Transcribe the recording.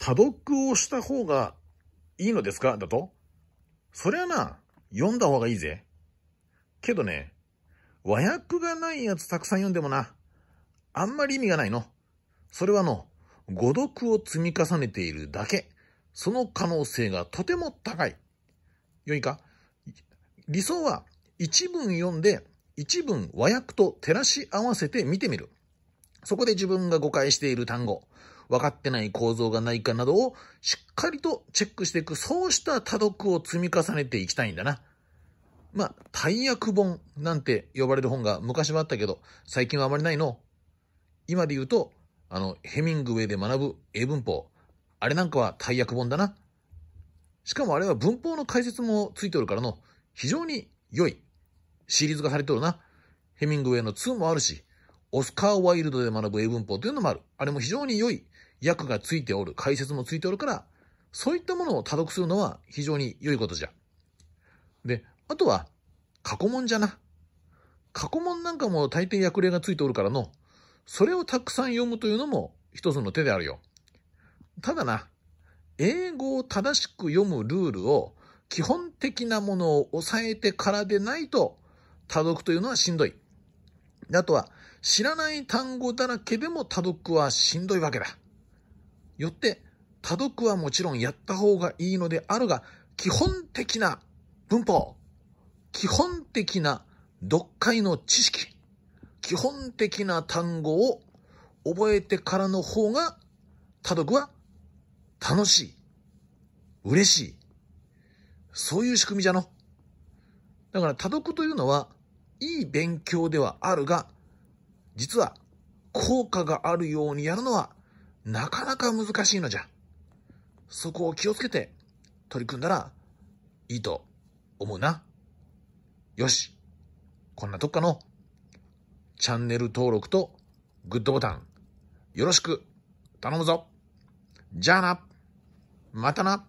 多読をした方がいいのですかだとそりゃな、読んだ方がいいぜ。けどね、和訳がないやつたくさん読んでもな、あんまり意味がないの。それはの、語読を積み重ねているだけ。その可能性がとても高い。よいか理想は一文読んで一文和訳と照らし合わせて見てみる。そこで自分が誤解している単語、分かってない構造がないかなどをしっかりとチェックしていく、そうした多読を積み重ねていきたいんだな。まあ、大役本なんて呼ばれる本が昔はあったけど、最近はあまりないの。今で言うと、あの、ヘミングウェイで学ぶ英文法。あれなんかは大役本だな。しかもあれは文法の解説もついておるからの、非常に良いシリーズ化されておるな。ヘミングウェイの2もあるし、オスカー・ワイルドで学ぶ英文法というのもある。あれも非常に良い訳がついておる、解説もついておるから、そういったものを多読するのは非常に良いことじゃ。で、あとは、過去問じゃな。過去問なんかも大抵訳例がついておるからの、それをたくさん読むというのも一つの手であるよ。ただな、英語を正しく読むルールを基本的なものを抑えてからでないと、多読というのはしんどい。あとは、知らない単語だらけでも多読はしんどいわけだ。よって、多読はもちろんやった方がいいのであるが、基本的な文法、基本的な読解の知識、基本的な単語を覚えてからの方が、多読は楽しい、嬉しい、そういう仕組みじゃの。だから多読というのは、いい勉強ではあるが、実は効果があるようにやるのはなかなか難しいのじゃ。そこを気をつけて取り組んだらいいと思うな。よし。こんなとっかのチャンネル登録とグッドボタンよろしく頼むぞ。じゃあな。またな。